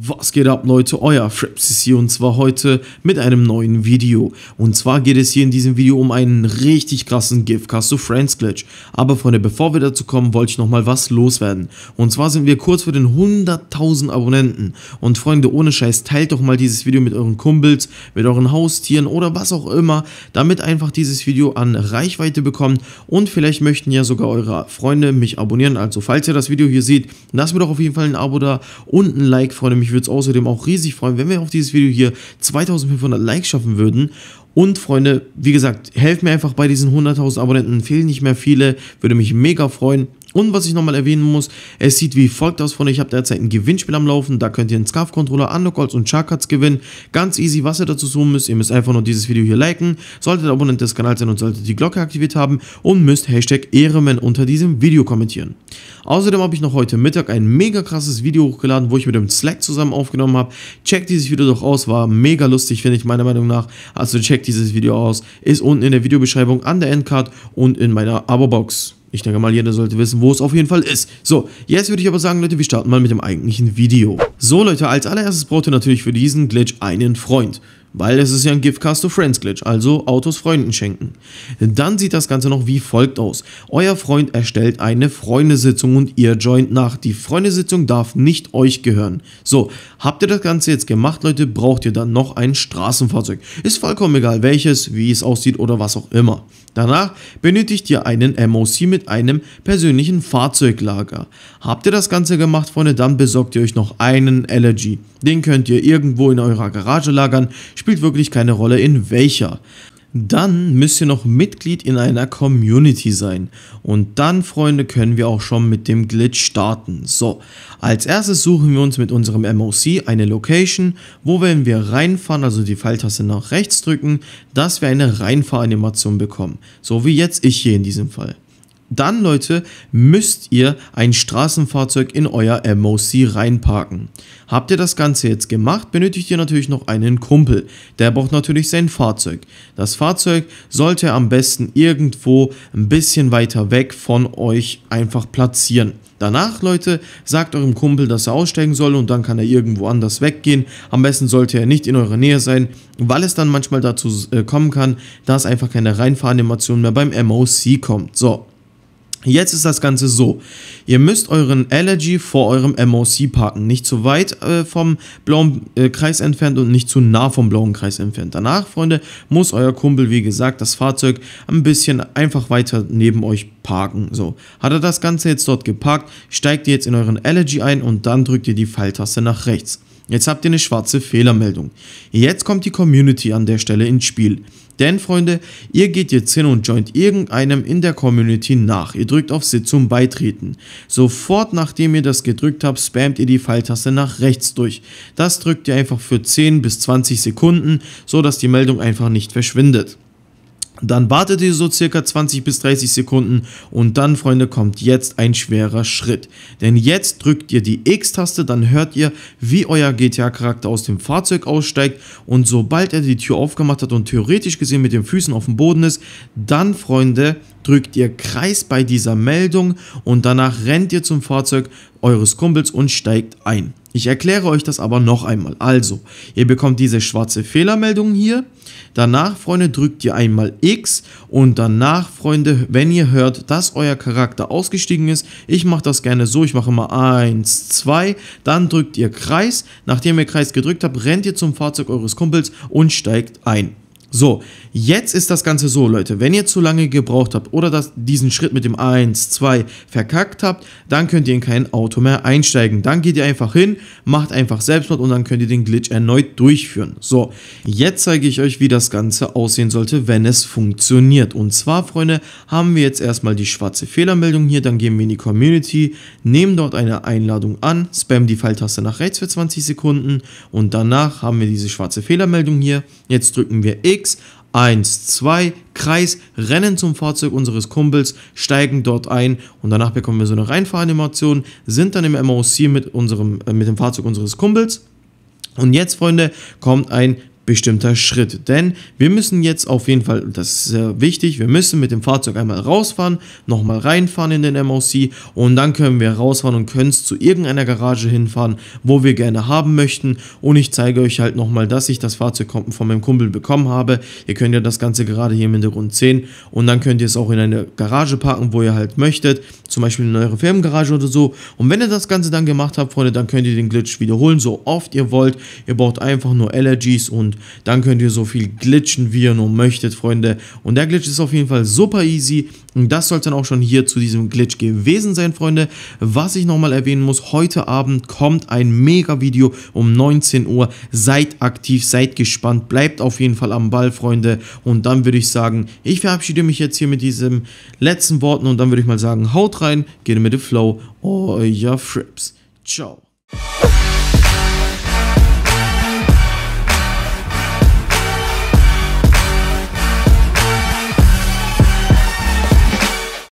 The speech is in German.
Was geht ab Leute, euer Frapsis hier und zwar heute mit einem neuen Video. Und zwar geht es hier in diesem Video um einen richtig krassen Giftcast zu Friends Glitch. Aber Freunde, bevor wir dazu kommen, wollte ich nochmal was loswerden. Und zwar sind wir kurz vor den 100.000 Abonnenten. Und Freunde, ohne Scheiß, teilt doch mal dieses Video mit euren Kumpels, mit euren Haustieren oder was auch immer, damit einfach dieses Video an Reichweite bekommt. Und vielleicht möchten ja sogar eure Freunde mich abonnieren. Also falls ihr das Video hier seht, lasst mir doch auf jeden Fall ein Abo da und ein Like, Freunde, mich mich würde es außerdem auch riesig freuen, wenn wir auf dieses Video hier 2500 Likes schaffen würden. Und Freunde, wie gesagt, helft mir einfach bei diesen 100.000 Abonnenten, fehlen nicht mehr viele, würde mich mega freuen. Und was ich nochmal erwähnen muss, es sieht wie folgt aus, Freunde. Ich habe derzeit ein Gewinnspiel am Laufen. Da könnt ihr einen Scarf-Controller, Undercalls alls und Sharkcuts gewinnen. Ganz easy, was ihr dazu suchen müsst. Ihr müsst einfach nur dieses Video hier liken, solltet Abonnent des Kanals sein und solltet die Glocke aktiviert haben und müsst Hashtag Ehremann unter diesem Video kommentieren. Außerdem habe ich noch heute Mittag ein mega krasses Video hochgeladen, wo ich mit dem Slack zusammen aufgenommen habe. Checkt dieses Video doch aus, war mega lustig, finde ich meiner Meinung nach. Also checkt dieses Video aus, ist unten in der Videobeschreibung an der Endcard und in meiner Abo-Box. Ich denke mal, jeder sollte wissen, wo es auf jeden Fall ist. So, jetzt würde ich aber sagen, Leute, wir starten mal mit dem eigentlichen Video. So, Leute, als allererstes braucht ihr natürlich für diesen Glitch einen Freund. Weil es ist ja ein Gift Cast to Friends Glitch, also Autos Freunden schenken. Dann sieht das Ganze noch wie folgt aus. Euer Freund erstellt eine Freundesitzung und ihr joint nach. Die Freundesitzung darf nicht euch gehören. So, habt ihr das Ganze jetzt gemacht, Leute, braucht ihr dann noch ein Straßenfahrzeug. Ist vollkommen egal welches, wie es aussieht oder was auch immer. Danach benötigt ihr einen MOC mit einem persönlichen Fahrzeuglager. Habt ihr das Ganze gemacht, Freunde, dann besorgt ihr euch noch einen Allergy. Den könnt ihr irgendwo in eurer Garage lagern, spielt wirklich keine Rolle in welcher dann müsst ihr noch Mitglied in einer Community sein. Und dann, Freunde, können wir auch schon mit dem Glitch starten. So, als erstes suchen wir uns mit unserem MOC eine Location, wo wenn wir reinfahren, also die Pfeiltaste nach rechts drücken, dass wir eine Reinfahranimation bekommen. So wie jetzt ich hier in diesem Fall dann Leute müsst ihr ein Straßenfahrzeug in euer MOC reinparken. Habt ihr das Ganze jetzt gemacht, benötigt ihr natürlich noch einen Kumpel. Der braucht natürlich sein Fahrzeug. Das Fahrzeug sollte am besten irgendwo ein bisschen weiter weg von euch einfach platzieren. Danach, Leute, sagt eurem Kumpel, dass er aussteigen soll und dann kann er irgendwo anders weggehen. Am besten sollte er nicht in eurer Nähe sein, weil es dann manchmal dazu äh, kommen kann, dass einfach keine Reinfahranimation mehr beim MOC kommt. So, Jetzt ist das Ganze so. Ihr müsst euren Allergy vor eurem MOC parken. Nicht zu weit äh, vom blauen äh, Kreis entfernt und nicht zu nah vom blauen Kreis entfernt. Danach, Freunde, muss euer Kumpel, wie gesagt, das Fahrzeug ein bisschen einfach weiter neben euch parken. So, hat er das Ganze jetzt dort geparkt, steigt ihr jetzt in euren Allergy ein und dann drückt ihr die Pfeiltaste nach rechts. Jetzt habt ihr eine schwarze Fehlermeldung. Jetzt kommt die Community an der Stelle ins Spiel. Denn, Freunde, ihr geht jetzt hin und joint irgendeinem in der Community nach. Ihr drückt auf Sitzung beitreten. Sofort nachdem ihr das gedrückt habt, spammt ihr die Pfeiltaste nach rechts durch. Das drückt ihr einfach für 10 bis 20 Sekunden, so dass die Meldung einfach nicht verschwindet. Dann wartet ihr so circa 20 bis 30 Sekunden und dann, Freunde, kommt jetzt ein schwerer Schritt. Denn jetzt drückt ihr die X-Taste, dann hört ihr, wie euer GTA-Charakter aus dem Fahrzeug aussteigt und sobald er die Tür aufgemacht hat und theoretisch gesehen mit den Füßen auf dem Boden ist, dann, Freunde, drückt ihr Kreis bei dieser Meldung und danach rennt ihr zum Fahrzeug eures Kumpels und steigt ein. Ich erkläre euch das aber noch einmal. Also, ihr bekommt diese schwarze Fehlermeldung hier. Danach, Freunde, drückt ihr einmal X und danach, Freunde, wenn ihr hört, dass euer Charakter ausgestiegen ist, ich mache das gerne so, ich mache immer 1, 2, dann drückt ihr Kreis. Nachdem ihr Kreis gedrückt habt, rennt ihr zum Fahrzeug eures Kumpels und steigt ein. So, jetzt ist das Ganze so, Leute. Wenn ihr zu lange gebraucht habt oder das, diesen Schritt mit dem 1, 2 verkackt habt, dann könnt ihr in kein Auto mehr einsteigen. Dann geht ihr einfach hin, macht einfach Selbstmord und dann könnt ihr den Glitch erneut durchführen. So, jetzt zeige ich euch, wie das Ganze aussehen sollte, wenn es funktioniert. Und zwar, Freunde, haben wir jetzt erstmal die schwarze Fehlermeldung hier. Dann gehen wir in die Community, nehmen dort eine Einladung an, spam die Pfeiltaste nach rechts für 20 Sekunden und danach haben wir diese schwarze Fehlermeldung hier. Jetzt drücken wir X Klicks 1, 2, Kreis, rennen zum Fahrzeug unseres Kumpels, steigen dort ein und danach bekommen wir so eine Reinfahranimation, sind dann im MOC mit, unserem, äh, mit dem Fahrzeug unseres Kumpels. Und jetzt, Freunde, kommt ein bestimmter Schritt. Denn wir müssen jetzt auf jeden Fall, und das ist sehr wichtig, wir müssen mit dem Fahrzeug einmal rausfahren, nochmal reinfahren in den MOC und dann können wir rausfahren und können es zu irgendeiner Garage hinfahren, wo wir gerne haben möchten. Und ich zeige euch halt nochmal, dass ich das Fahrzeug von meinem Kumpel bekommen habe. Ihr könnt ja das Ganze gerade hier im Hintergrund sehen und dann könnt ihr es auch in eine Garage parken, wo ihr halt möchtet, zum Beispiel in eure Firmengarage oder so. Und wenn ihr das Ganze dann gemacht habt, Freunde, dann könnt ihr den Glitch wiederholen, so oft ihr wollt. Ihr braucht einfach nur Allergies und dann könnt ihr so viel glitchen, wie ihr nur möchtet, Freunde. Und der Glitch ist auf jeden Fall super easy. Und das sollte dann auch schon hier zu diesem Glitch gewesen sein, Freunde. Was ich nochmal erwähnen muss, heute Abend kommt ein Mega-Video um 19 Uhr. Seid aktiv, seid gespannt, bleibt auf jeden Fall am Ball, Freunde. Und dann würde ich sagen, ich verabschiede mich jetzt hier mit diesen letzten Worten. Und dann würde ich mal sagen, haut rein, geht mit dem Flow, euer Frips. Ciao.